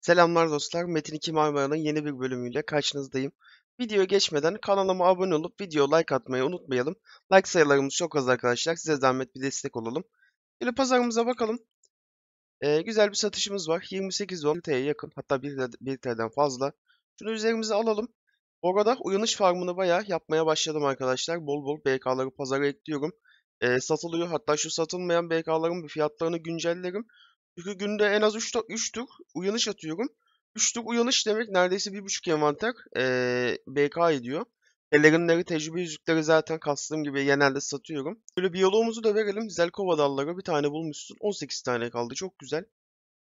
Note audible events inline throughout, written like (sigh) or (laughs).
Selamlar dostlar. Metin 2 Marmara'nın yeni bir bölümüyle karşınızdayım. Videoya geçmeden kanalıma abone olup video like atmayı unutmayalım. Like sayılarımız çok az arkadaşlar. Size zahmet bir destek olalım. Şöyle pazarımıza bakalım. Ee, güzel bir satışımız var. 28 TL'ye yakın. Hatta 1, 1 TL'den fazla. Şunu üzerimize alalım. Bu arada uyanış farmını bayağı yapmaya başladım arkadaşlar. Bol bol BK'ları pazara ekliyorum. Ee, satılıyor. Hatta şu satılmayan BK'ların fiyatlarını güncellerim. Çünkü günde en az 3 3 uyanış atıyorum. 3 tur uyanış demek neredeyse 1.5 envanter ee, BK ediyor. Pelerinleri, tecrübe yüzükleri zaten kastığım gibi genelde satıyorum. Böyle biyoloğumuzu da verelim. Zelkova dalları bir tane bulmuşsun. 18 tane kaldı. Çok güzel.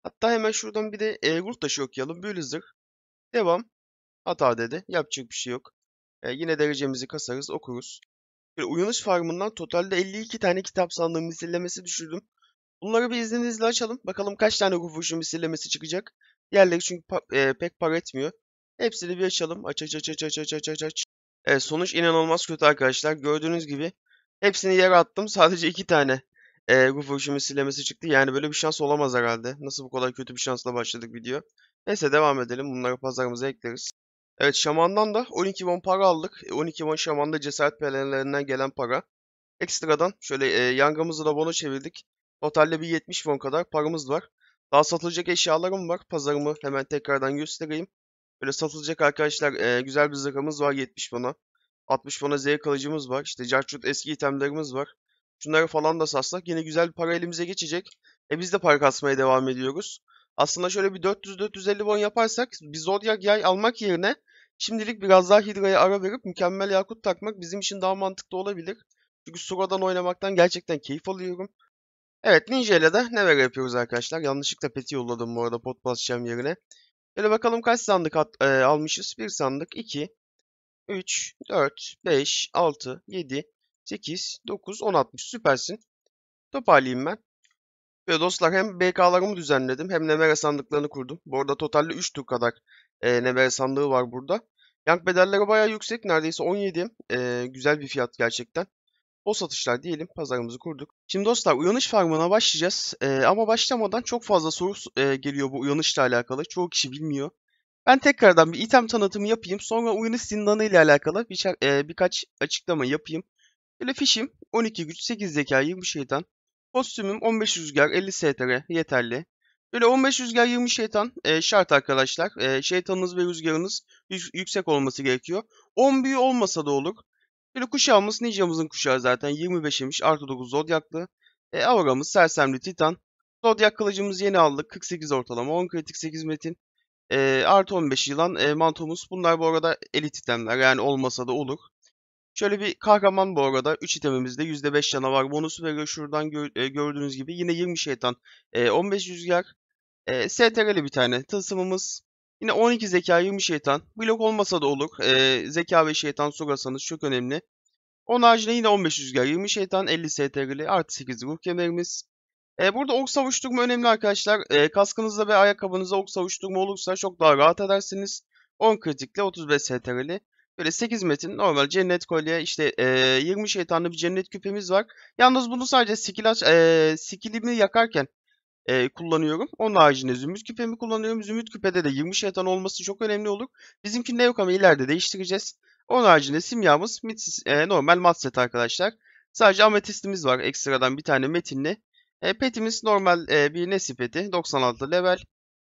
Hatta hemen şuradan bir de Ergut taşı okuyalım. Bölüzdür. Devam. Hata dedi. Yapacak bir şey yok. Ee, yine derecemizi kasarız, okuruz. Böyle uyanış farmından totalde 52 tane kitap sandığım listelemesi düşürdüm. Bunları bir izninizle açalım. Bakalım kaç tane Rufus'un misillemesi çıkacak. Diğerleri çünkü pa e, pek para etmiyor. Hepsini bir açalım. Aç aç aç aç aç aç aç aç. aç. Evet, sonuç inanılmaz kötü arkadaşlar. Gördüğünüz gibi hepsini yere attım. (laughs) Sadece iki tane e, Rufus'un misillemesi çıktı. Yani böyle bir şans olamaz herhalde. Nasıl bu kadar kötü bir şansla başladık video. Neyse devam edelim. Bunları pazarımıza ekleriz. Evet şamandan da 12 won para aldık. 12 e, won şamanda cesaret pelenlerinden gelen para. Ekstradan şöyle e, yangamızı da bono çevirdik. Otelde bir 70 won kadar paramız var. Daha satılacak eşyalarım var. Pazarımı hemen tekrardan göstereyim. Böyle satılacak arkadaşlar e, güzel bir zırhamız var 70 won'a. 60 won'a Z kalıcımız var. İşte carçut eski itemlerimiz var. Şunları falan da satsak yine güzel bir para elimize geçecek. E biz de para kasmaya devam ediyoruz. Aslında şöyle bir 400-450 won yaparsak bir Zodiac yay almak yerine şimdilik biraz daha Hydra'ya ara verip mükemmel yakut takmak bizim için daha mantıklı olabilir. Çünkü Sura'dan oynamaktan gerçekten keyif alıyorum. Evet Ninja ile de Never yapıyoruz arkadaşlar. Yanlışlıkla peti yolladım bu arada pot basacağım yerine. Şöyle bakalım kaç sandık at, e, almışız. 1 sandık, 2, 3, 4, 5, 6, 7, 8, 9, 10 60 Süpersin. Toparlayayım ben. Ve dostlar hem BK'larımı düzenledim hem Nemere sandıklarını kurdum. Bu arada totalde 3 tur kadar e, Nemere sandığı var burada. Yank bedelleri baya yüksek. Neredeyse 17. E, güzel bir fiyat gerçekten. O satışlar diyelim. Pazarımızı kurduk. Şimdi dostlar uyanış farmına başlayacağız. Ee, ama başlamadan çok fazla soru e, geliyor bu uyanışla alakalı. Çoğu kişi bilmiyor. Ben tekrardan bir item tanıtımı yapayım. Sonra uyanış zindanı ile alakalı bir, e, birkaç açıklama yapayım. Böyle fişim 12 güç, 8 zeka, 20 şeytan. Kostümüm 15 rüzgar, 50 STR yeterli. Böyle 15 rüzgar 20 şeytan e, şart arkadaşlar. E, şeytanınız ve rüzgarınız yüksek olması gerekiyor. 10 büyü olmasa da olur. Böyle kuşağımız Ninja'mızın kuşağı zaten 25 Artı 9 Zodyaklı. E, Aura'mız Sersemli Titan. Zodyak kılıcımız yeni aldık. 48 ortalama. 10 kritik 8 metin. E, artı 15 yılan. E, mantomuz. Bunlar bu arada elit itemler. Yani olmasa da olur. Şöyle bir kahraman bu arada. 3 itemimizde %5 canavar bonusu veriyor. Şuradan gö e, gördüğünüz gibi. Yine 20 şeytan. E, 15 rüzgar. E, STR'li bir tane tılsımımız. Yine 12 zeka 20 şeytan. Blok olmasa da olur. E, zeka ve şeytan sorarsanız çok önemli. Onun haricinde yine 15 rüzgar 20 şeytan 50 STR'li artı 8 ruh kemerimiz. E, ee, burada ok savuşturma önemli arkadaşlar. E, kaskınızda ve ayakkabınızda ok savuşturma olursa çok daha rahat edersiniz. 10 kritikle 35 STR'li. Böyle 8 metin normal cennet kolye işte e, 20 şeytanlı bir cennet küpemiz var. Yalnız bunu sadece skill, aç, e, skillimi yakarken e, kullanıyorum. Onun haricinde zümrüt küpemi kullanıyorum. Zümrüt küpede de 20 şeytan olması çok önemli olur. Bizimkinde yok ama ileride değiştireceğiz. Onun haricinde simyamız mitis, e, normal mat set arkadaşlar. Sadece ametistimiz var ekstradan bir tane metinli. E, petimiz normal e, bir nesi peti 96 level.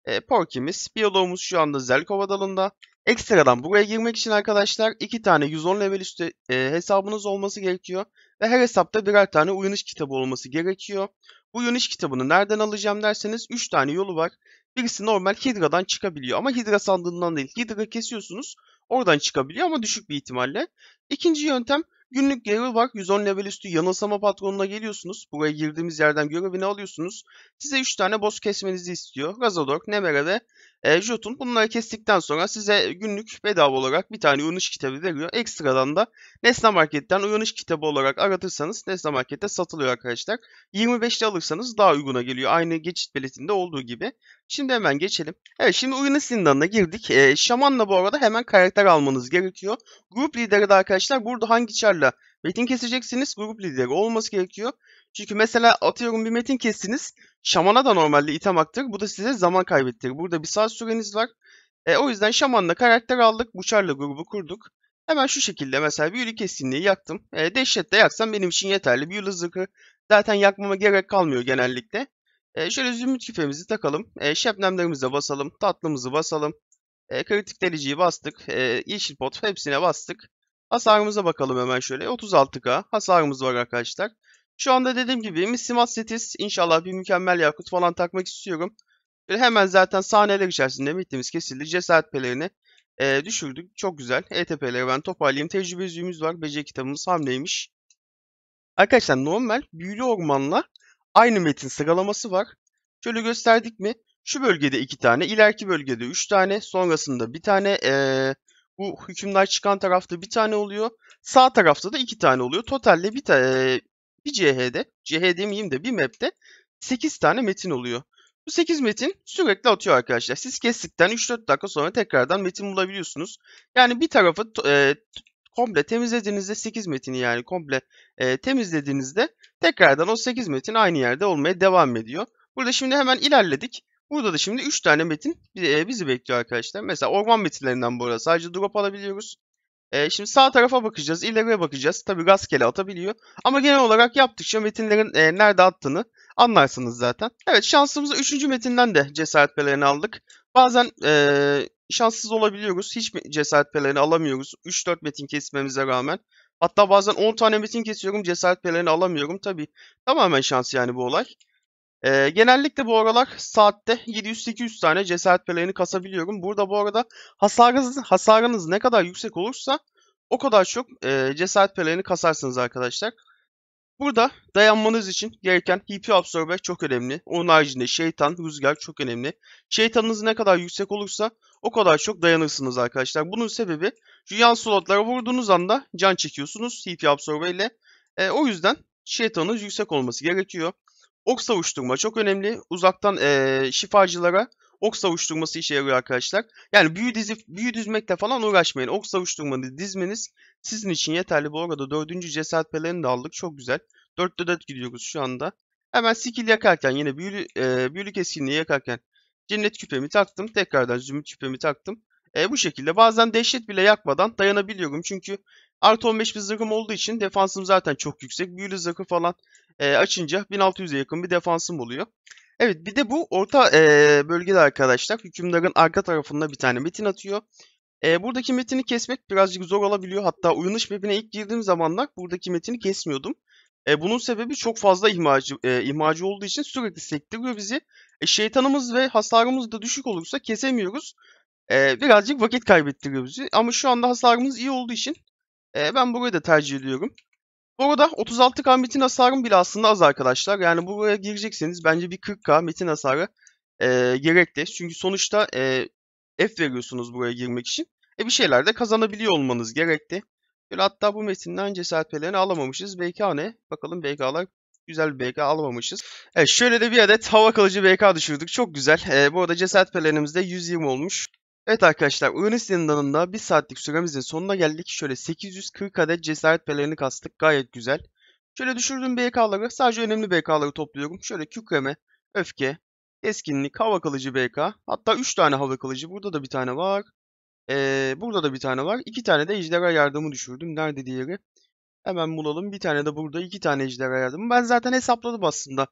E, Porkimiz, biyoloğumuz şu anda Zelkova dalında. Ekstradan buraya girmek için arkadaşlar 2 tane 110 level üstü e, hesabınız olması gerekiyor. Ve her hesapta birer tane uyanış kitabı olması gerekiyor. Bu uyanış kitabını nereden alacağım derseniz 3 tane yolu var. Birisi normal Hidra'dan çıkabiliyor ama Hidra sandığından değil. Hidra kesiyorsunuz oradan çıkabiliyor ama düşük bir ihtimalle. İkinci yöntem Günlük görev var. 110 level üstü yanılsama patronuna geliyorsunuz. Buraya girdiğimiz yerden görevini alıyorsunuz. Size 3 tane boss kesmenizi istiyor. Razadork, Nemere ve e, Jotun bunları kestikten sonra size günlük bedava olarak bir tane uyanış kitabı veriyor. Ekstradan da Nesne Market'ten uyanış kitabı olarak aratırsanız Nesne Market'te satılıyor arkadaşlar. 25'li alırsanız daha uyguna geliyor. Aynı geçit biletinde olduğu gibi. Şimdi hemen geçelim. Evet şimdi uyanış zindanına girdik. E, Şaman'la bu arada hemen karakter almanız gerekiyor. Grup lideri de arkadaşlar burada hangi çarla Metin keseceksiniz. Grup lideri olması gerekiyor. Çünkü mesela atıyorum bir metin kestiniz. Şamana da normalde itemaktır. Bu da size zaman kaybettirir. Burada bir saat süreniz var. E, o yüzden şamanla karakter aldık. Buçarla grubu kurduk. Hemen şu şekilde mesela büyülü keskinliği yaktım. E, dehşet yaksam benim için yeterli. Büyülü zırhı zaten yakmama gerek kalmıyor genellikle. E, şöyle zümrüt küfemizi takalım. E, şebnemlerimize basalım. Tatlımızı basalım. E, kritik deliciyi bastık. E, yeşil pot hepsine bastık. Hasarımıza bakalım hemen şöyle. 36k hasarımız var arkadaşlar. Şu anda dediğim gibi Misimas Setis inşallah bir mükemmel yakut falan takmak istiyorum. Böyle hemen zaten sahneler içerisinde bittiğimiz kesildi. Cesaret pelerini e, düşürdük. Çok güzel. ETP'leri ben toparlayayım. Tecrübe yüzüğümüz var. Beceri kitabımız hamleymiş. Arkadaşlar normal büyülü ormanla aynı metin sıralaması var. Şöyle gösterdik mi? Şu bölgede iki tane, ileriki bölgede üç tane, sonrasında bir tane ee, bu hükümler çıkan tarafta bir tane oluyor. Sağ tarafta da iki tane oluyor. Totalde bir tane bir CH'de, CH demeyeyim de bir map'te 8 tane metin oluyor. Bu 8 metin sürekli atıyor arkadaşlar. Siz kestikten 3-4 dakika sonra tekrardan metin bulabiliyorsunuz. Yani bir tarafı e, komple temizlediğinizde 8 metini yani komple e, temizlediğinizde tekrardan o 8 metin aynı yerde olmaya devam ediyor. Burada şimdi hemen ilerledik. Burada da şimdi 3 tane metin e, bizi bekliyor arkadaşlar. Mesela orman metinlerinden bu arada sadece drop alabiliyoruz. E, şimdi sağ tarafa bakacağız, ileriye bakacağız. Tabii gaz rastgele atabiliyor. Ama genel olarak yaptıkça metinlerin e, nerede attığını anlarsınız zaten. Evet şansımızı 3. metinden de cesaret pelerini aldık. Bazen e, şanssız olabiliyoruz. Hiç cesaret pelerini alamıyoruz. 3-4 metin kesmemize rağmen. Hatta bazen 10 tane metin kesiyorum cesaret pelerini alamıyorum. Tabii tamamen şans yani bu olay. E, genellikle bu aralar saatte 700-800 tane cesaret pelerini kasabiliyorum. Burada bu arada hasarınız, hasarınız ne kadar yüksek olursa o kadar çok e, cesaret pelerini kasarsınız arkadaşlar. Burada dayanmanız için gereken HP absorbe çok önemli. Onun haricinde şeytan, rüzgar çok önemli. Şeytanınız ne kadar yüksek olursa o kadar çok dayanırsınız arkadaşlar. Bunun sebebi yan slotlara vurduğunuz anda can çekiyorsunuz HP absorbe ile. E, o yüzden şeytanınız yüksek olması gerekiyor. Ok savuşturma çok önemli. Uzaktan e, şifacılara ok savuşturması işe yarıyor arkadaşlar. Yani büyü, dizi, büyü düzmekle falan uğraşmayın. Ok savuşturmanı dizmeniz sizin için yeterli. Bu arada dördüncü cesaret pelerini de aldık. Çok güzel. Dörtte dört gidiyoruz şu anda. Hemen skill yakarken yine büyülü, e, büyülü keskinliği yakarken cennet küpemi taktım. Tekrardan zümrüt küpemi taktım. E, bu şekilde bazen dehşet bile yakmadan dayanabiliyorum. Çünkü Artı 15 bir zırhım olduğu için defansım zaten çok yüksek. Büyülü zırhı falan e, açınca 1600'e yakın bir defansım oluyor. Evet bir de bu orta e, bölgede arkadaşlar hükümdarın arka tarafında bir tane metin atıyor. E, buradaki metini kesmek birazcık zor olabiliyor. Hatta uyanış mapine ilk girdiğim zamanlar buradaki metini kesmiyordum. E, bunun sebebi çok fazla ihmacı, e, ihmacı olduğu için sürekli sektiriyor bizi. E, şeytanımız ve hasarımız da düşük olursa kesemiyoruz. E, birazcık vakit kaybettiriyor bizi. Ama şu anda hasarımız iyi olduğu için e, ben burayı da tercih ediyorum. Bu arada 36k metin hasarım bile aslında az arkadaşlar. Yani buraya girecekseniz bence bir 40k metin hasarı e, gerekli. Çünkü sonuçta e, F veriyorsunuz buraya girmek için. E bir şeyler de kazanabiliyor olmanız gerekli. Böyle hatta bu metinden cesaret pelerini alamamışız. BK ne? Bakalım BK'lar güzel bir BK alamamışız. Evet şöyle de bir adet hava kalıcı BK düşürdük. Çok güzel. E, bu arada cesaret pelerimizde 120 olmuş. Evet arkadaşlar oyun zindanında 1 saatlik süremizin sonuna geldik. Şöyle 840 adet cesaret pelerini kastık. Gayet güzel. Şöyle düşürdüğüm BK'ları sadece önemli BK'ları topluyorum. Şöyle kükreme, öfke, eskinlik, hava kalıcı BK. Hatta 3 tane hava kalıcı. Burada da bir tane var. Ee, burada da bir tane var. 2 tane de ejderha yardımı düşürdüm. Nerede diğeri? Hemen bulalım. Bir tane de burada. 2 tane ejderha yardımı. Ben zaten hesapladım aslında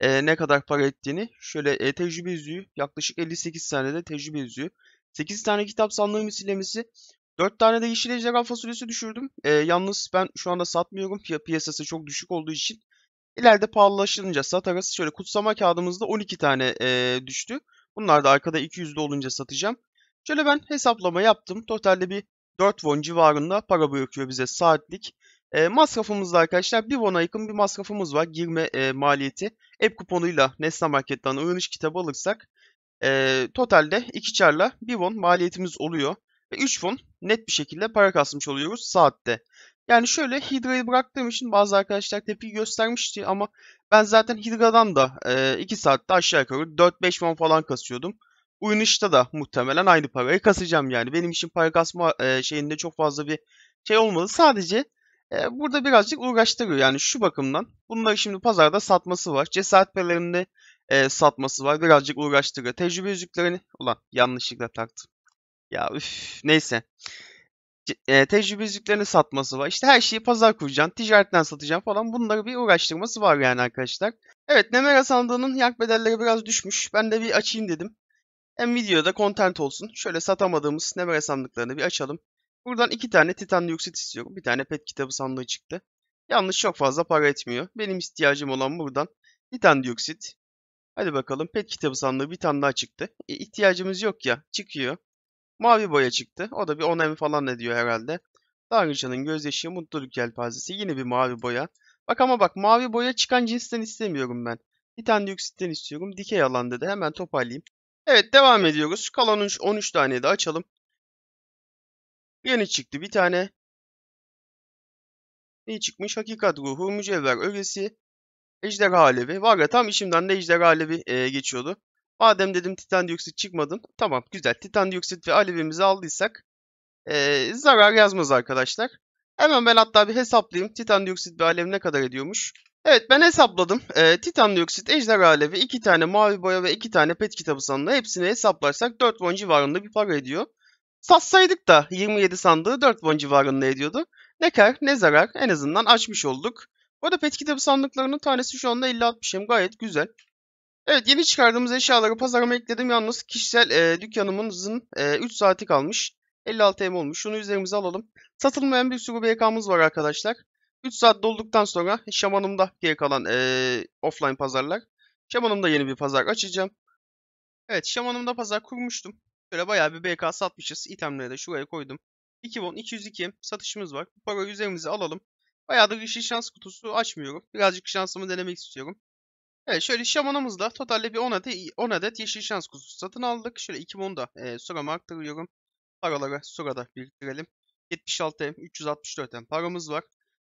e, ne kadar para ettiğini. Şöyle e, tecrübe yüzüğü. Yaklaşık 58 de tecrübe yüzüğü. 8 tane kitap sandığım isimlemesi. 4 tane de yeşil ejderha fasulyesi düşürdüm. E, yalnız ben şu anda satmıyorum. Pi piyasası çok düşük olduğu için. İleride pahalılaşınca satarız. Şöyle kutsama kağıdımızda 12 tane e, düştü. Bunlar da arkada 200'de olunca satacağım. Şöyle ben hesaplama yaptım. Totalde bir 4 won civarında para bırakıyor bize saatlik. E, masrafımızda arkadaşlar 1 won'a yakın bir masrafımız var. Girme e, maliyeti. App kuponuyla Nesna Market'ten öğreniş kitabı alırsak e, totalde 2 çarla 1 won maliyetimiz oluyor. Ve 3 won net bir şekilde para kasmış oluyoruz saatte. Yani şöyle Hydra'yı bıraktığım için bazı arkadaşlar tepki göstermişti ama ben zaten Hydra'dan da e, saatte aşağı yukarı 4-5 won falan kasıyordum. Uyanışta da muhtemelen aynı parayı kasacağım yani. Benim için para kasma e, şeyinde çok fazla bir şey olmadı. Sadece e, burada birazcık uğraştırıyor yani şu bakımdan. Bunları şimdi pazarda satması var. Cesaret pelerini e, satması var. Birazcık uğraştırıyor. Tecrübe yüzüklerini... Ulan yanlışlıkla taktım. Ya üf neyse. C e, tecrübe yüzüklerini satması var. İşte her şeyi pazar kuracaksın. Ticaretten satacaksın falan. Bunları bir uğraştırması var yani arkadaşlar. Evet Nemera sandığının yak bedelleri biraz düşmüş. Ben de bir açayım dedim. Hem videoda content olsun. Şöyle satamadığımız Nemera sandıklarını bir açalım. Buradan iki tane titan dioksit istiyorum. Bir tane pet kitabı sandığı çıktı. Yanlış çok fazla para etmiyor. Benim ihtiyacım olan buradan titan dioksit, Hadi bakalım pet kitabı sandığı bir tane daha çıktı. E, ihtiyacımız yok ya. Çıkıyor. Mavi boya çıktı. O da bir onem falan ne diyor herhalde. Tanrıçanın gözyaşı mutluluk yelpazesi. Yine bir mavi boya. Bak ama bak mavi boya çıkan cinsten istemiyorum ben. Bir tane diyoksitten istiyorum. Dikey alan dedi. Hemen toparlayayım. Evet devam ediyoruz. Kalan 13, 13 tane de açalım. Yeni çıktı bir tane. Ne çıkmış? Hakikat ruhu, mücevher ögesi, Ejder Alevi. Var ya tam işimden de ejder Alevi e, geçiyordu. Madem dedim titan dioksit çıkmadın. Tamam güzel. Titan dioksit ve alevimizi aldıysak e, zarar yazmaz arkadaşlar. Hemen ben hatta bir hesaplayayım. Titan dioksit ve alev ne kadar ediyormuş? Evet ben hesapladım. E, titan dioksit, ejder alevi, 2 tane mavi boya ve 2 tane pet kitabı sandığı hepsini hesaplarsak 4 won civarında bir para ediyor. Satsaydık da 27 sandığı 4 won civarında ediyordu. Ne kar ne zarar en azından açmış olduk. Bu arada pet kitabı sandıklarının tanesi şu anda 50-60 gayet güzel. Evet yeni çıkardığımız eşyaları pazarıma ekledim. Yalnız kişisel e, dükkanımızın e, 3 saati kalmış. 56 M olmuş. Şunu üzerimize alalım. Satılmayan bir sürü BK'mız var arkadaşlar. 3 saat dolduktan sonra Şamanım'da geri kalan e, offline pazarlar. Şamanım'da yeni bir pazar açacağım. Evet Şamanım'da pazar kurmuştum. Böyle bayağı bir BK satmışız. İtemleri de şuraya koydum. 2 202 satışımız var. Bu parayı üzerimize alalım. Bayağıdır işin şans kutusu açmıyorum. Birazcık şansımı denemek istiyorum. Evet şöyle şamanımızla totalde bir 10 adet, 10 adet yeşil şans kutusu satın aldık. Şöyle 2010'da da e, suramı aktarıyorum. Paraları surada biriktirelim. 76 hem 364 hem paramız var.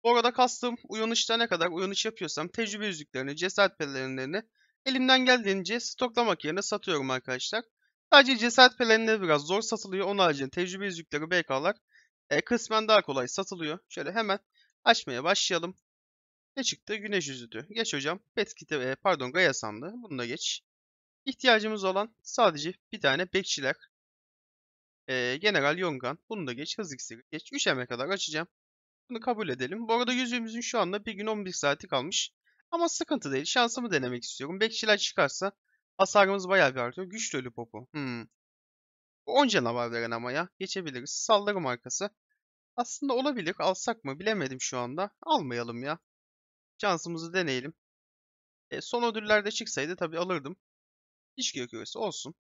Bu arada kastım uyanışta ne kadar uyanış yapıyorsam tecrübe yüzüklerini, cesaret pelerinlerini elimden geldiğince stoklamak yerine satıyorum arkadaşlar. Sadece cesaret pelerinleri biraz zor satılıyor. Onun haricinde tecrübe yüzükleri BK'lar e, kısmen daha kolay satılıyor. Şöyle hemen Açmaya başlayalım. Ne çıktı? Güneş yüzütü. Geç hocam. Betkite ve pardon Gaia sandı. Bunu da geç. İhtiyacımız olan sadece bir tane bekçiler. Ee, General Yongan. Bunu da geç. Hız iksiri geç. 3M'e kadar açacağım. Bunu kabul edelim. Bu arada yüzüğümüzün şu anda bir gün 11 saati kalmış. Ama sıkıntı değil. Şansımı denemek istiyorum. Bekçiler çıkarsa hasarımız bayağı bir artıyor. Güçlü dölü popu. Hmm. Bu 10 canavar veren ama ya. Geçebiliriz. Saldırı markası. Aslında olabilir. Alsak mı bilemedim şu anda. Almayalım ya. Şansımızı deneyelim. E, son ödüllerde çıksaydı tabii alırdım. İş gerekiyorsa olsun.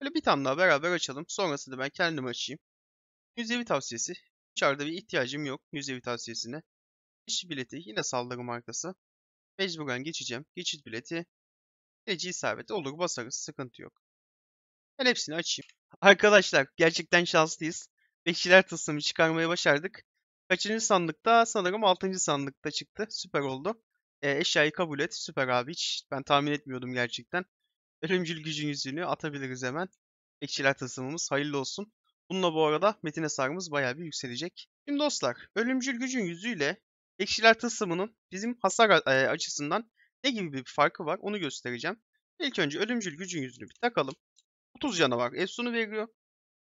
Böyle bir tane daha beraber açalım. Sonrasında ben kendim açayım. Yüzevi tavsiyesi. Dışarıda bir ihtiyacım yok yüzevi tavsiyesine. Geçit bileti yine saldırı markası. Mecburen geçeceğim. Geçit bileti. Neci isabeti olur basarız. Sıkıntı yok. Ben hepsini açayım. Arkadaşlar gerçekten şanslıyız beşiler tılsımı çıkarmayı başardık. Kaçıncı sandıkta? Sanırım 6. sandıkta çıktı. Süper oldu. E, eşyayı kabul et. Süper abi. Hiç ben tahmin etmiyordum gerçekten. Ölümcül gücün yüzünü atabiliriz hemen. Ekşiler tasımımız hayırlı olsun. Bununla bu arada metin hasarımız bayağı bir yükselecek. Şimdi dostlar ölümcül gücün yüzüyle ekşiler tasımının bizim hasar e, açısından ne gibi bir farkı var onu göstereceğim. İlk önce ölümcül gücün yüzünü bir takalım. 30 canavar efsunu veriyor.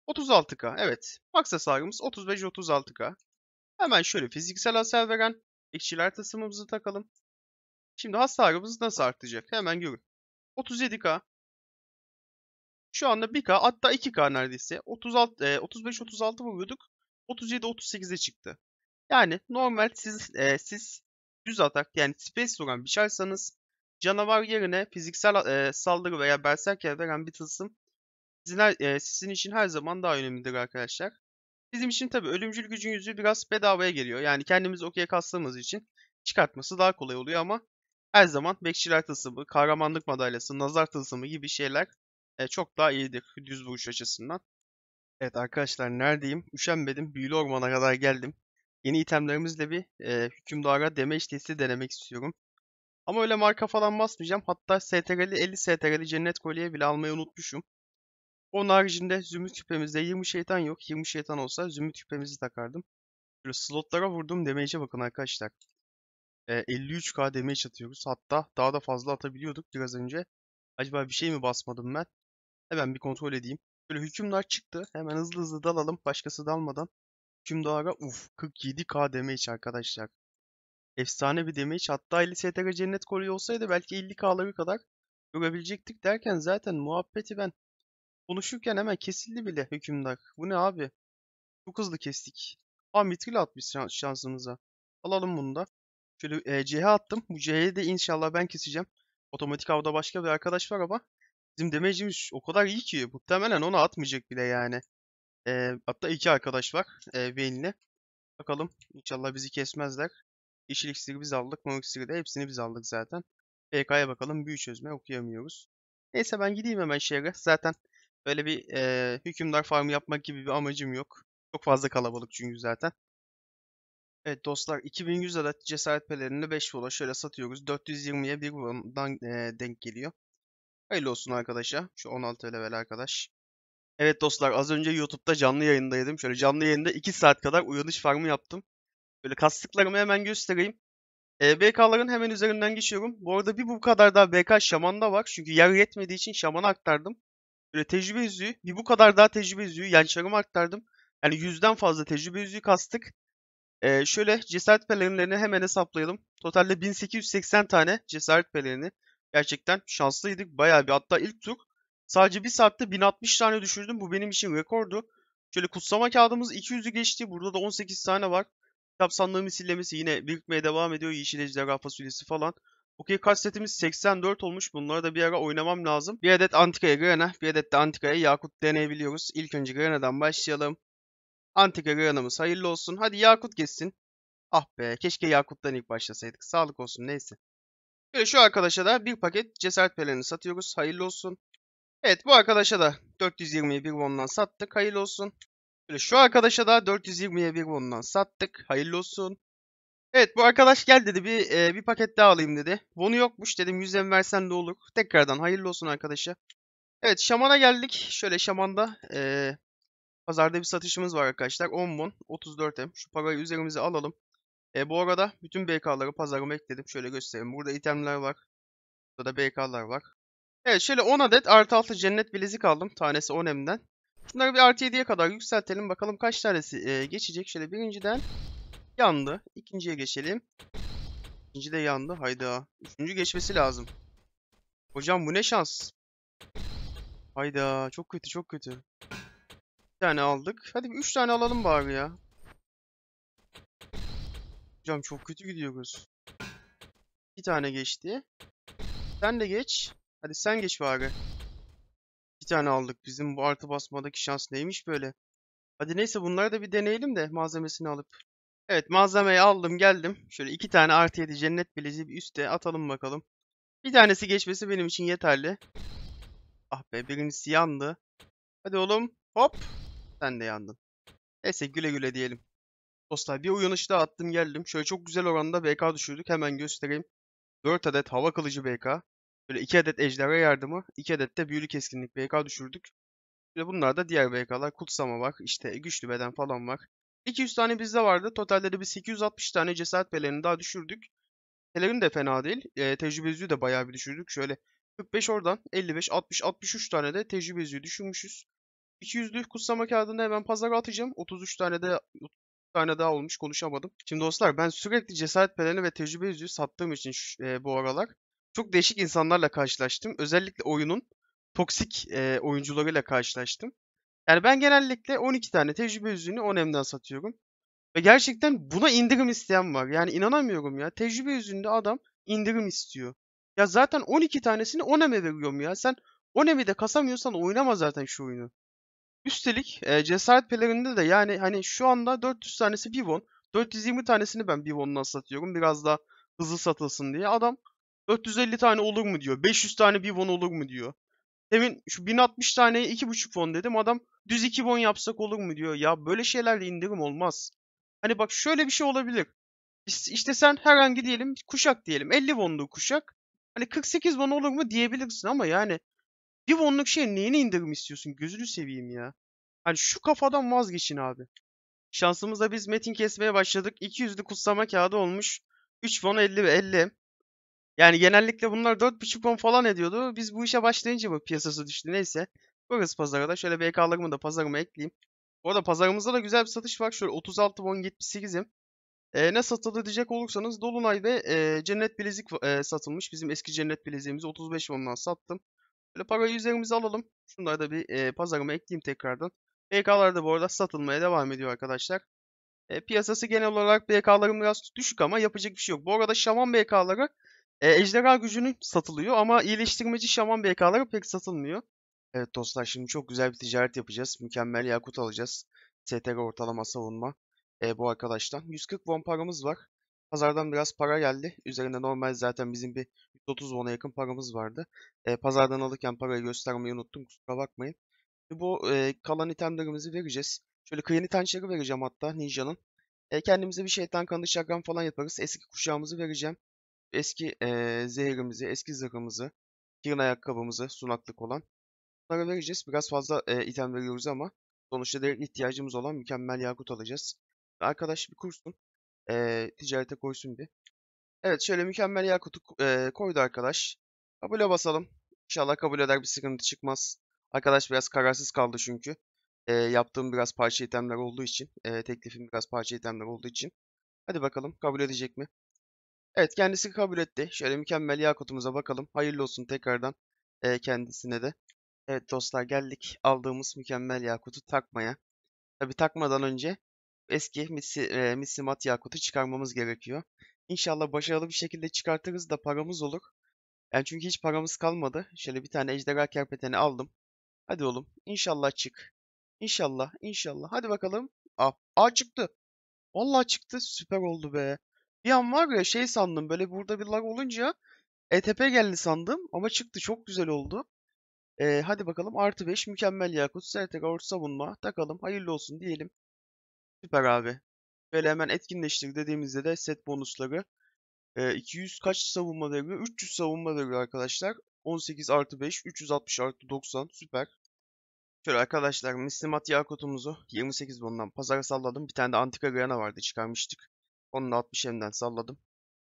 36K evet. Max hasarımız 35 36K. Hemen şöyle fiziksel hasar veren ekşiler tasımımızı takalım. Şimdi hasarımız nasıl artacak? Hemen görün. 37K. Şu anda 1K hatta 2K neredeyse. 36 e, 35 36 vuruyorduk. 37 38'e çıktı. Yani normal siz e, siz düz atak yani space duran biçersanız canavar yerine fiziksel e, saldırı veya berserker veren bir tılsım sizin, her, e, sizin için her zaman daha önemlidir arkadaşlar. Bizim için tabii ölümcül gücün yüzü biraz bedavaya geliyor. Yani kendimiz okey kastığımız için çıkartması daha kolay oluyor ama her zaman bekçiler tılsımı, kahramanlık madalyası, nazar tılsımı gibi şeyler e, çok daha iyidir düz vuruş açısından. Evet arkadaşlar neredeyim? Üşenmedim. Büyülü ormana kadar geldim. Yeni itemlerimizle bir e, hükümdara damage testi denemek istiyorum. Ama öyle marka falan basmayacağım. Hatta STR'li 50 STR'li cennet kolye bile almayı unutmuşum. Onun haricinde zümrüt küpemizde 20 şeytan yok. 20 şeytan olsa zümrüt küpemizi takardım. Böyle slotlara vurdum damage'e bakın arkadaşlar. E, ee, 53k damage atıyoruz. Hatta daha da fazla atabiliyorduk biraz önce. Acaba bir şey mi basmadım ben? Hemen bir kontrol edeyim. Böyle hükümler çıktı. Hemen hızlı hızlı dalalım. Başkası dalmadan. Hükümdara uf 47k damage arkadaşlar. Efsane bir damage. Hatta 50 STR cennet koruyor olsaydı belki 50k'ları kadar görebilecektik derken zaten muhabbeti ben Konuşurken hemen kesildi bile hükümdar. Bu ne abi? Çok hızlı kestik. Aa mitril atmış şansımıza. Alalım bunu da. Şöyle e, CH attım. Bu CH'yi de inşallah ben keseceğim. Otomatik avda başka bir arkadaş var ama bizim demecimiz o kadar iyi ki muhtemelen onu atmayacak bile yani. E, hatta iki arkadaş var e, Vayne'le. Bakalım inşallah bizi kesmezler. Yeşil iksiri biz aldık. Mor iksiri de hepsini biz aldık zaten. PK'ya bakalım. Büyü çözme okuyamıyoruz. Neyse ben gideyim hemen şehre. Zaten Böyle bir e, hükümdar farmı yapmak gibi bir amacım yok. Çok fazla kalabalık çünkü zaten. Evet dostlar 2100 adet cesaret pelerini 5 vola şöyle satıyoruz. 420'ye 1 bundan e, denk geliyor. Hayırlı olsun arkadaşa. Şu 16 level arkadaş. Evet dostlar az önce YouTube'da canlı yayındaydım. Şöyle canlı yayında 2 saat kadar uyanış farmı yaptım. Böyle kastıklarımı hemen göstereyim. E, BK'ların hemen üzerinden geçiyorum. Bu arada bir bu kadar daha BK Şaman'da var. Çünkü yer yetmediği için Şaman'a aktardım. Böyle tecrübe yüzüğü. Bir bu kadar daha tecrübe yüzüğü. Yanlışlarımı aktardım. Yani yüzden fazla tecrübe yüzüğü kastık. Ee, şöyle cesaret pelerinlerini hemen hesaplayalım. Totalde 1880 tane cesaret pelerini. Gerçekten şanslıydık. Bayağı bir hatta ilk tur sadece bir saatte 1060 tane düşürdüm. Bu benim için rekordu. Şöyle kutsama kağıdımız 200'ü geçti. Burada da 18 tane var. Kitap sandığı misillemesi yine birikmeye devam ediyor. Yeşil ejderha fasulyesi falan. Okey kaç 84 olmuş. Bunları da bir ara oynamam lazım. Bir adet Antika'ya Grana, bir adet de Antika'ya Yakut deneyebiliyoruz. İlk önce Grana'dan başlayalım. Antika Grana'mız hayırlı olsun. Hadi Yakut geçsin. Ah be keşke Yakut'tan ilk başlasaydık. Sağlık olsun neyse. Böyle şu arkadaşa da bir paket cesaret pelerini satıyoruz. Hayırlı olsun. Evet bu arkadaşa da 420'yi bir won'dan sattık. Hayırlı olsun. Böyle şu arkadaşa da 420'ye bir won'dan sattık. Hayırlı olsun. Evet bu arkadaş gel dedi bir e, bir paket daha alayım dedi. Bunu yokmuş dedim 100 em versen de olur. Tekrardan hayırlı olsun arkadaşa. Evet şamana geldik. Şöyle şamanda e, pazarda bir satışımız var arkadaşlar. 10 bon 34 em. Şu parayı üzerimize alalım. E, bu arada bütün BK'ları pazarıma ekledim. Şöyle göstereyim. Burada itemler var. Burada da BK'lar var. Evet şöyle 10 adet artı 6 cennet bilezik aldım. Tanesi 10 emden. Bunları bir artı 7'ye kadar yükseltelim. Bakalım kaç tanesi e, geçecek. Şöyle birinciden Yandı. İkinciye geçelim. İkinci de yandı. Hayda. Üçüncü geçmesi lazım. Hocam bu ne şans. Hayda. Çok kötü çok kötü. Bir tane aldık. Hadi bir üç tane alalım bari ya. Hocam çok kötü gidiyoruz. Bir tane geçti. Sen de geç. Hadi sen geç bari. Bir tane aldık. Bizim bu artı basmadaki şans neymiş böyle. Hadi neyse bunları da bir deneyelim de malzemesini alıp. Evet malzemeyi aldım geldim. Şöyle iki tane artı 7 cennet bileziği bir üste atalım bakalım. Bir tanesi geçmesi benim için yeterli. Ah be birincisi yandı. Hadi oğlum hop. Sen de yandın. Neyse güle güle diyelim. Dostlar bir uyanış daha attım geldim. Şöyle çok güzel oranda BK düşürdük. Hemen göstereyim. 4 adet hava kılıcı BK. Böyle 2 adet ejderha yardımı. 2 adet de büyülü keskinlik BK düşürdük. Ve bunlar da diğer BK'lar. Kutsama var. İşte güçlü beden falan var. 200 tane bizde vardı. Totalde de bir 860 tane cesaret pelerini daha düşürdük. Pelerin de fena değil. E, ee, tecrübezliği de bayağı bir düşürdük. Şöyle 45 oradan 55, 60, 63 tane de tecrübezliği düşürmüşüz. 200'lü kutsama kağıdını hemen pazara atacağım. 33 tane de tane daha olmuş konuşamadım. Şimdi dostlar ben sürekli cesaret peleni ve tecrübe yüzüğü sattığım için şu, e, bu aralar çok değişik insanlarla karşılaştım. Özellikle oyunun toksik e, oyuncularıyla karşılaştım. Yani ben genellikle 12 tane tecrübe yüzüğünü onem'den satıyorum. Ve gerçekten buna indirim isteyen var. Yani inanamıyorum ya. Tecrübe yüzüğünde adam indirim istiyor. Ya zaten 12 tanesini 10 M'e veriyorum ya. Sen 10 de kasamıyorsan oynama zaten şu oyunu. Üstelik e, cesaret pelerinde de yani hani şu anda 400 tanesi Vivon. 420 tanesini ben Vivon'dan satıyorum. Biraz daha hızlı satılsın diye. Adam 450 tane olur mu diyor. 500 tane Vivon olur mu diyor. Demin şu 1060 taneye 2.5 fon dedim. Adam düz 2 fon yapsak olur mu diyor. Ya böyle şeylerle indirim olmaz. Hani bak şöyle bir şey olabilir. İşte sen herhangi diyelim kuşak diyelim. 50 fonlu kuşak. Hani 48 fon olur mu diyebilirsin ama yani bir fonluk şey neyini indirim istiyorsun? Gözünü seveyim ya. Hani şu kafadan vazgeçin abi. Şansımızla biz metin kesmeye başladık. 200'lü kutsama kağıdı olmuş. 3 fon 50 ve 50. Yani genellikle bunlar 4,5 ton falan ediyordu. Biz bu işe başlayınca bu piyasası düştü neyse. Burası pazarda. Şöyle BK'larımı da pazarıma ekleyeyim. Bu arada pazarımızda da güzel bir satış var. Şöyle 36 bon 78'im. E, ne satıldı diyecek olursanız Dolunay ve e, Cennet Bilezik e, satılmış. Bizim eski Cennet Bileziğimizi 35 bondan sattım. Böyle parayı üzerimize alalım. Şunları da bir e, pazarıma ekleyeyim tekrardan. BK'lar da bu arada satılmaya devam ediyor arkadaşlar. E, piyasası genel olarak BK'ların biraz düşük ama yapacak bir şey yok. Bu arada Şaman BK'ları e, ejderha gücünü satılıyor ama iyileştirmeci şaman BK'ları pek satılmıyor. Evet dostlar şimdi çok güzel bir ticaret yapacağız. Mükemmel yakut alacağız. STR ortalama savunma e, bu arkadaştan. 140 won paramız var. Pazardan biraz para geldi. Üzerinde normal zaten bizim bir 130 won'a yakın paramız vardı. E, pazardan alırken parayı göstermeyi unuttum kusura bakmayın. Şimdi bu e, kalan itemlerimizi vereceğiz. Şöyle kıyını tançları vereceğim hatta Ninja'nın. E, kendimize bir şeytan kanlı şagram falan yaparız. Eski kuşağımızı vereceğim eski e, zehrimizi, eski zırhımızı, kirin ayakkabımızı, sunaklık olan bunlara vereceğiz. Biraz fazla e, item veriyoruz ama sonuçta direkt ihtiyacımız olan mükemmel yakut alacağız. Arkadaş bir kursun. E, ticarete koysun bir. Evet şöyle mükemmel yakutu e, koydu arkadaş. Kabule basalım. İnşallah kabul eder bir sıkıntı çıkmaz. Arkadaş biraz kararsız kaldı çünkü. E, yaptığım biraz parça itemler olduğu için. E, teklifim biraz parça itemler olduğu için. Hadi bakalım kabul edecek mi? Evet kendisi kabul etti. Şöyle mükemmel Yakut'umuza bakalım. Hayırlı olsun tekrardan e, kendisine de. Evet dostlar geldik aldığımız mükemmel Yakut'u takmaya. Tabi takmadan önce eski misli e, mislimat Yakut'u çıkarmamız gerekiyor. İnşallah başarılı bir şekilde çıkartırız da paramız olur. Yani çünkü hiç paramız kalmadı. Şöyle bir tane ejderha kerpeteni aldım. Hadi oğlum inşallah çık. İnşallah inşallah. Hadi bakalım. Aa, ah, aa çıktı. Vallahi çıktı süper oldu be. Bir an var ya şey sandım böyle burada bir lag olunca ETP geldi sandım ama çıktı çok güzel oldu. Ee, hadi bakalım artı 5 mükemmel Yakut. Sertek orta savunma takalım hayırlı olsun diyelim. Süper abi. Böyle hemen etkinleştik dediğimizde de set bonusları. E, 200 kaç savunma veriyor? 300 savunma veriyor arkadaşlar. 18 artı 5, 360 artı 90 süper. Şöyle arkadaşlar Mislimat Yakut'umuzu 28 bondan pazara salladım. Bir tane de Antika Grana vardı çıkarmıştık. Onun 60 M'den salladım.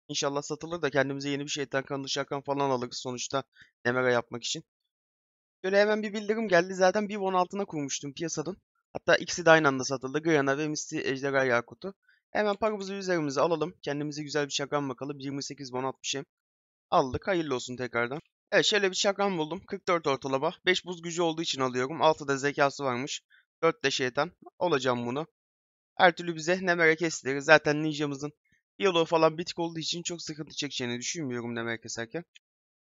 İnşallah satılır da kendimize yeni bir şeytan kanı şakan falan alırız sonuçta Nemera yapmak için. Şöyle hemen bir bildirim geldi. Zaten bir 16'ına kurmuştum piyasadan. Hatta ikisi de aynı anda satıldı. Gran'a ve Misty Ejderha Yakut'u. Hemen paramızı üzerimize alalım. Kendimize güzel bir şakan bakalım. 28 bon 60 M. Aldık. Hayırlı olsun tekrardan. Evet şöyle bir şakan buldum. 44 ortalama. 5 buz gücü olduğu için alıyorum. 6 da zekası varmış. 4 de şeytan. Olacağım bunu. Her türlü bize merak kesilir. Zaten ninjamızın yellow falan bitik olduğu için çok sıkıntı çekeceğini düşünmüyorum ne merak keserken.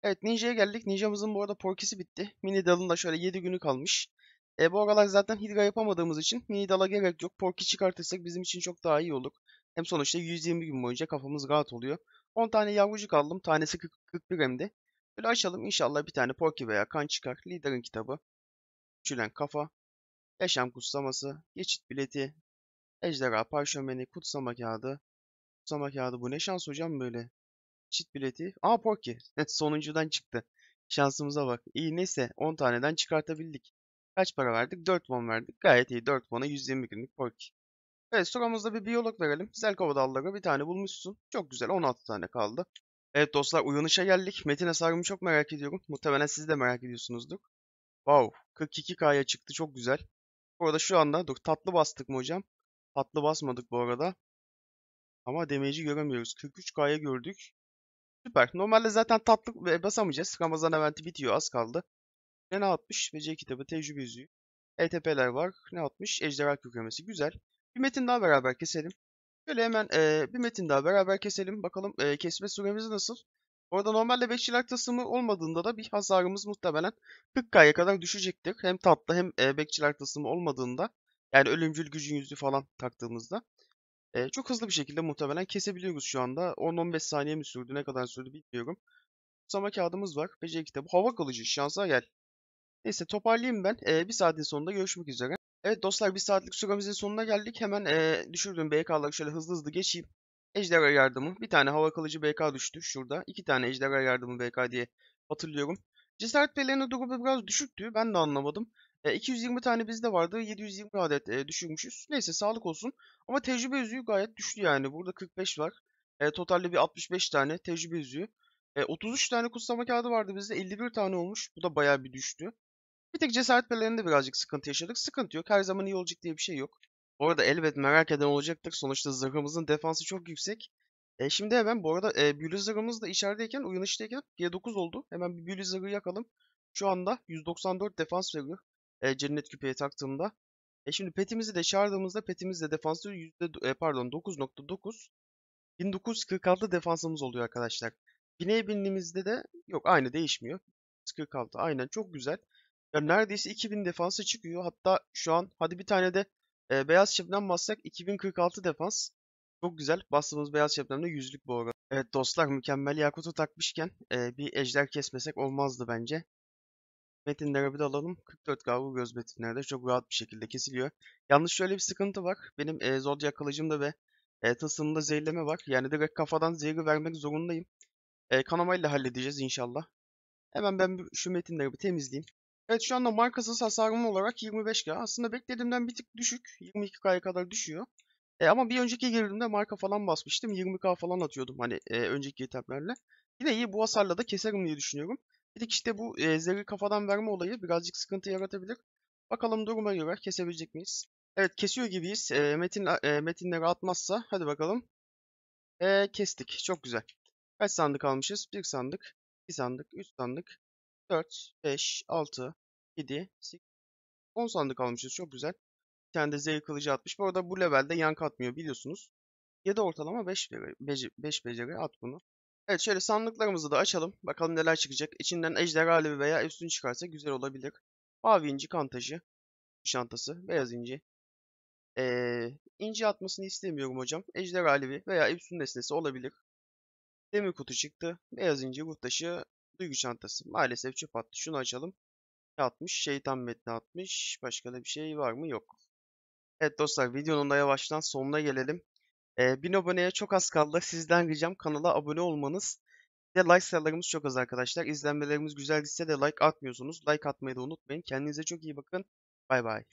Evet ninja'ya geldik. Ninjamızın bu arada porkisi bitti. Mini dalında şöyle 7 günü kalmış. E, bu aralar zaten hidra yapamadığımız için mini dala gerek yok. Porki çıkartırsak bizim için çok daha iyi olur. Hem sonuçta 120 gün boyunca kafamız rahat oluyor. 10 tane yavrucuk aldım. Tanesi 41 hemdi. Böyle açalım inşallah bir tane Porky veya kan çıkar. Liderin kitabı. Küçülen kafa. Yaşam kutsaması. Geçit bileti. Ejderha, parşömeni, kutsama kağıdı. Kutsama kağıdı bu ne şans hocam böyle. Çit bileti. Aa Porky. (laughs) Sonuncudan çıktı. Şansımıza bak. İyi neyse 10 taneden çıkartabildik. Kaç para verdik? 4 won verdik. Gayet iyi. 4 won'a 120 günlük Porky. Evet soramızda bir biyolog verelim. Zelkova dalları bir tane bulmuşsun. Çok güzel 16 tane kaldı. Evet dostlar uyanışa geldik. Metin hasarımı çok merak ediyorum. Muhtemelen siz de merak ediyorsunuzdur. Wow 42k'ya çıktı çok güzel. Burada şu anda dur tatlı bastık mı hocam? Patlı basmadık bu arada. Ama damage'i göremiyoruz. 43k'ya gördük. Süper. Normalde zaten tatlı basamayacağız. Ramazan eventi bitiyor. Az kaldı. Ne atmış? VC kitabı, tecrübe yüzüğü. ETP'ler var. Ne atmış? Ejderha kükremesi. Güzel. Bir metin daha beraber keselim. Şöyle hemen e, bir metin daha beraber keselim. Bakalım e, kesme süremiz nasıl? Orada normalde bekçiler tasımı olmadığında da bir hasarımız muhtemelen 40k'ya kadar düşecektir. Hem tatlı hem e, bekçiler tasımı olmadığında yani ölümcül gücün yüzü falan taktığımızda e, çok hızlı bir şekilde muhtemelen kesebiliyoruz şu anda. 10-15 saniye mi sürdü, ne kadar sürdü bilmiyorum. Kutsama kağıdımız var. Beceri kitabı. Hava kalıcı. Şansa gel. Neyse toparlayayım ben. E, bir saatin sonunda görüşmek üzere. Evet dostlar bir saatlik süremizin sonuna geldik. Hemen e, düşürdüğüm BK'ları şöyle hızlı hızlı geçeyim. Ejderha yardımı. Bir tane hava kalıcı BK düştü şurada. iki tane ejderha yardımı BK diye hatırlıyorum. Cesaret pelerini durumu biraz düşüktü. Ben de anlamadım. E, 220 tane bizde vardı. 720 adet e, düşürmüşüz. Neyse sağlık olsun. Ama tecrübe yüzüğü gayet düştü yani. Burada 45 var. E, totalde bir 65 tane tecrübe yüzüğü. E, 33 tane kutsama kağıdı vardı bizde. 51 tane olmuş. Bu da baya bir düştü. Bir tek cesaret belerinde birazcık sıkıntı yaşadık. Sıkıntı yok. Her zaman iyi olacak diye bir şey yok. Bu arada elbet merak eden olacaktır. Sonuçta zırhımızın defansı çok yüksek. E, şimdi hemen bu arada e, büyülü zırhımız da içerideyken, uyanıştayken G9 oldu. Hemen bir büyülü zırhı yakalım. Şu anda 194 defans veriyor e, cennet küpeye taktığımda. E şimdi petimizi de çağırdığımızda petimizde defansı yüzde e, pardon 9.9 1946 defansımız oluyor arkadaşlar. Bineye bindiğimizde de yok aynı değişmiyor. 46 aynen çok güzel. Ya neredeyse 2000 defansı çıkıyor. Hatta şu an hadi bir tane de e, beyaz şebnem bassak 2046 defans. Çok güzel. Bastığımız beyaz şebnemde yüzlük bu arada. Evet dostlar mükemmel Yakut'u takmışken e, bir ejder kesmesek olmazdı bence. Metinlere bir dalalım. 44 gargo göz metinleri de çok rahat bir şekilde kesiliyor. Yalnız şöyle bir sıkıntı var. Benim e, Zodiac kılıcımda ve e, tılsımda zehirleme var. Yani direkt kafadan zehri vermek zorundayım. E, kanamayla halledeceğiz inşallah. Hemen ben şu metinleri bir temizleyeyim. Evet şu anda markasız hasarım olarak 25K. Aslında beklediğimden bir tık düşük. 22K'ya kadar düşüyor. E, ama bir önceki girdiğimde marka falan basmıştım. 20K falan atıyordum hani e, önceki itemlerle. Yine iyi bu hasarla da keserim diye düşünüyorum. Dedik işte bu e, zerri kafadan verme olayı birazcık sıkıntı yaratabilir. Bakalım duruma göre kesebilecek miyiz? Evet kesiyor gibiyiz. E, metin e, metinleri atmazsa hadi bakalım. E, kestik. Çok güzel. Kaç sandık almışız? 1 sandık, 2 sandık, 3 sandık, 4, 5, 6, 7, 8, 10 sandık almışız. Çok güzel. Bir tane de zehir kılıcı atmış. Bu arada bu levelde yankı atmıyor biliyorsunuz. 7 ortalama 5 beceri, 5 beceri at bunu. Evet şöyle sandıklarımızı da açalım. Bakalım neler çıkacak. İçinden Ejder alevi veya üstün çıkarsa güzel olabilir. Mavi inci kan taşı. Şantası. Beyaz inci. Ee, inci atmasını istemiyorum hocam. Ejder alevi veya üstün nesnesi olabilir. Demir kutu çıktı. Beyaz inci ruh taşı. Duygu çantası. Maalesef çöp attı. Şunu açalım. atmış Şeytan metni atmış Başka da bir şey var mı? Yok. Evet dostlar videonun da yavaştan sonuna gelelim. E, bin aboneye çok az kaldı. Sizden ricam kanala abone olmanız. Bir de like sayılarımız çok az arkadaşlar. İzlenmelerimiz güzel gitse de like atmıyorsunuz. Like atmayı da unutmayın. Kendinize çok iyi bakın. Bay bay.